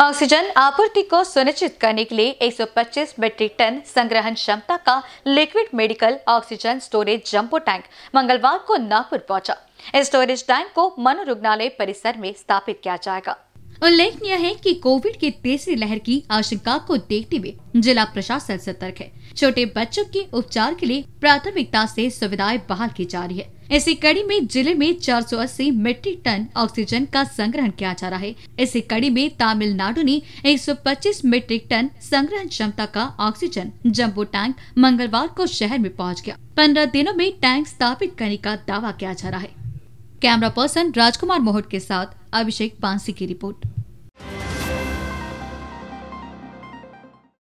oxygen आपूर्ति को सुनिश्चित करने के लिए 125 मेट्रिक टन संग्रहण क्षमता का liquid medical oxygen storage jumbo tank मंगलवार को नागपुर पहुंचा इस स्टोरेज टैंक को मनोरुग्णालय परिसर में स्थापित किया जाएगा उल्लेखनीय है कि कोविड की तीसरी लहर की आशंका को देखते हुए जिला प्रशासन सतर्क है छोटे बच्चों के उपचार के लिए प्राथमिकता से सुविधाएं बहाल की जा रही है इसी कड़ी में जिले में 480 मीट्रिक टन ऑक्सीजन का संग्रहण किया जा रहा है इसी कड़ी में तमिलनाडु ने 125 मीट्रिक टन संग्रहण क्षमता का ऑक्सीजन जम्बो टैंक मंगलवार को शहर में पहुंच गया पंद्रह दिनों में टैंक स्थापित करने का दावा किया जा रहा है कैमरा पर्सन राजकुमार मोहट के साथ अभिषेक पांसी की रिपोर्ट